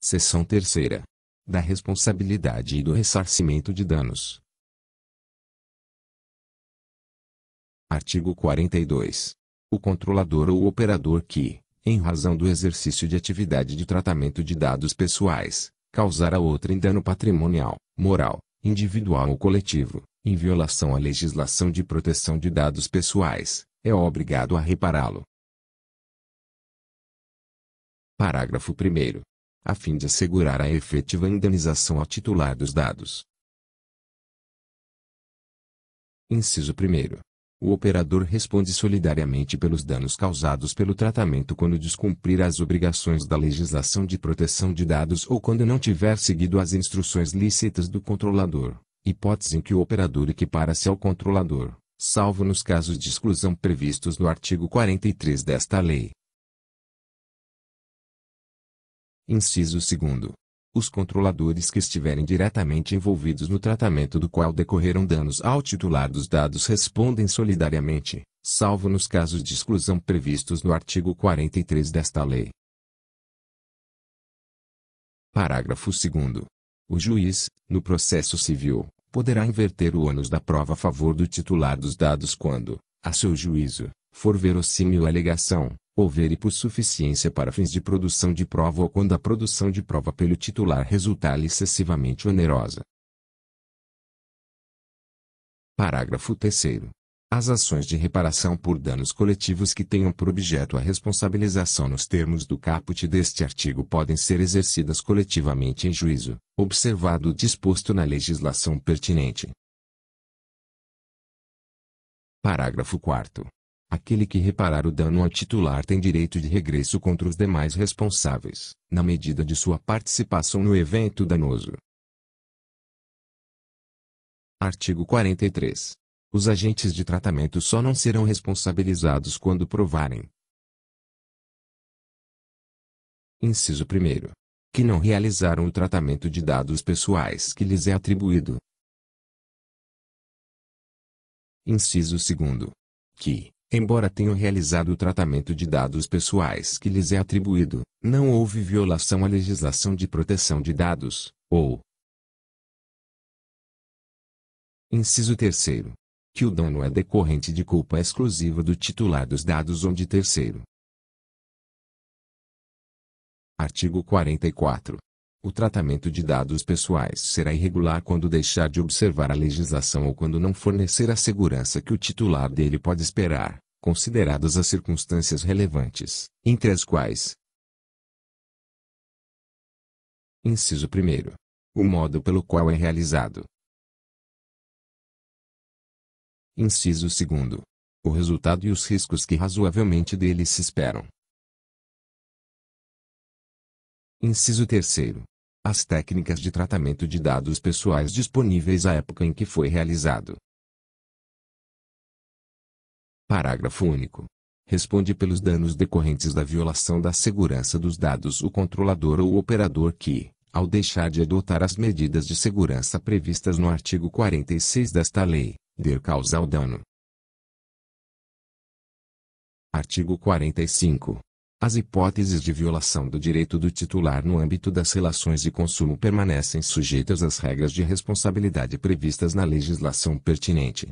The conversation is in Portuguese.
Seção terceira. Da responsabilidade e do ressarcimento de danos. Artigo 42. O controlador ou operador que, em razão do exercício de atividade de tratamento de dados pessoais, causar a em dano patrimonial, moral, individual ou coletivo, em violação à legislação de proteção de dados pessoais, é obrigado a repará-lo. Parágrafo 1 a fim de assegurar a efetiva indenização ao titular dos dados. Inciso 1. O operador responde solidariamente pelos danos causados pelo tratamento quando descumprir as obrigações da legislação de proteção de dados ou quando não tiver seguido as instruções lícitas do controlador, hipótese em que o operador equipara-se ao controlador, salvo nos casos de exclusão previstos no artigo 43 desta lei. Inciso 2. Os controladores que estiverem diretamente envolvidos no tratamento do qual decorreram danos ao titular dos dados respondem solidariamente, salvo nos casos de exclusão previstos no artigo 43 desta lei. Parágrafo 2. O juiz, no processo civil, poderá inverter o ônus da prova a favor do titular dos dados quando, a seu juízo, for verossímil a alegação, houver suficiência para fins de produção de prova ou quando a produção de prova pelo titular resultar-lhe excessivamente onerosa. Parágrafo 3 as ações de reparação por danos coletivos que tenham por objeto a responsabilização nos termos do caput deste artigo podem ser exercidas coletivamente em juízo, observado o disposto na legislação pertinente. Parágrafo 4. Aquele que reparar o dano ao titular tem direito de regresso contra os demais responsáveis, na medida de sua participação no evento danoso. Artigo 43. Os agentes de tratamento só não serão responsabilizados quando provarem. Inciso 1. Que não realizaram o tratamento de dados pessoais que lhes é atribuído. Inciso 2. Que, Embora tenham realizado o tratamento de dados pessoais que lhes é atribuído, não houve violação à legislação de proteção de dados, ou Inciso 3 que o dano é decorrente de culpa exclusiva do titular dos dados ou de terceiro. Artigo 44. O tratamento de dados pessoais será irregular quando deixar de observar a legislação ou quando não fornecer a segurança que o titular dele pode esperar, consideradas as circunstâncias relevantes, entre as quais. Inciso 1. O modo pelo qual é realizado. Inciso 2. O resultado e os riscos que razoavelmente dele se esperam. Inciso 3. As técnicas de tratamento de dados pessoais disponíveis à época em que foi realizado. Parágrafo único. Responde pelos danos decorrentes da violação da segurança dos dados o controlador ou operador que, ao deixar de adotar as medidas de segurança previstas no artigo 46 desta lei, der causa ao dano. Artigo 45. As hipóteses de violação do direito do titular no âmbito das relações de consumo permanecem sujeitas às regras de responsabilidade previstas na legislação pertinente.